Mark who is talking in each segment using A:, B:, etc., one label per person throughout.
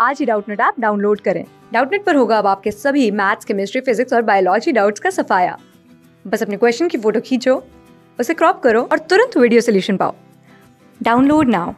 A: आज ही Doubtnut app download करें डाउटनेट पर होगा अब आपके सभी मैथ्स केमिस्ट्री फिजिक्स और बायोलॉजी डाउट्स का सफाया बस अपने क्वेश्चन की फोटो खींचो उसे क्रॉप करो और तुरंत वीडियो सोल्यूशन पाओ download now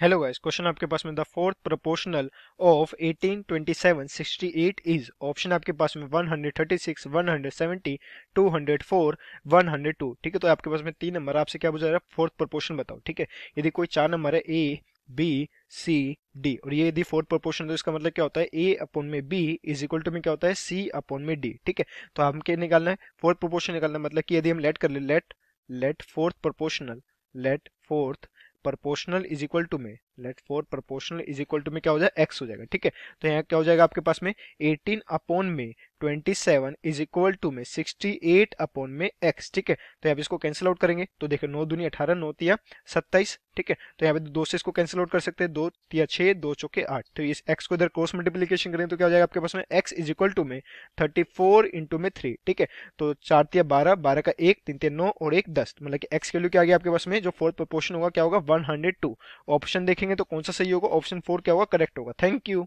B: hello guys question आपके पास में the fourth proportional of 1827 68 is option आपके पास में 136 170 204 102 ठीक है तो आपके पास में तीन नंबर आपसे क्या पूछा जा रहा है फोर्थ प्रोपोर्शन बताओ ठीक है यदि कोई चार नंबर है ए बी सी डी और ये यदि फोर्थ प्रोपोर्शन तो इसका मतलब क्या होता है ए अपॉन में बी इज इक्वल टू में क्या होता है सी अपॉन में डी ठीक है तो हम क्या निकालना है फोर्थ प्रोपोर्शन निकालना है मतलब कि यदि हम लेट कर ले let let fourth proportional let fourth proportional is equal to में let fourth proportional is equal to में क्या हो जाएगा एक्स हो जाएगा ठीक है तो यहाँ क्या हो जाएगा आपके पास में एटीन अपॉन में 27 इज इक्वल टू में 68 अपॉन में x ठीक है तो यहाँ पे इसको कैंसिल आउट करेंगे तो देखो नौ दुनिया अठारह नौ तिया सत्ताईस ठीक है तो यहाँ पे दो से इसको कैंसिल आउट कर सकते हैं दो तिया छः दो चौके आठ तो इस x को इधर क्रॉस मल्टीप्लीकेशन करें तो क्या हो जाएगा आपके पास में x इज इक्वल टू में थर्टी फोर इंटू में थ्री ठीक है तो चार तिया बारह बारह का एक तीन तिया नौ और एक दस मतलब कि एक्स वैल्यू क्या आ गया आपके पास में जो फोर्थ प्रपोर्शन होगा क्या होगा वन हंड्रेड टू ऑप्शन देखेंगे तो कौन सा सही होगा ऑप्शन फोर क्या होगा करेक्ट होगा थैंक यू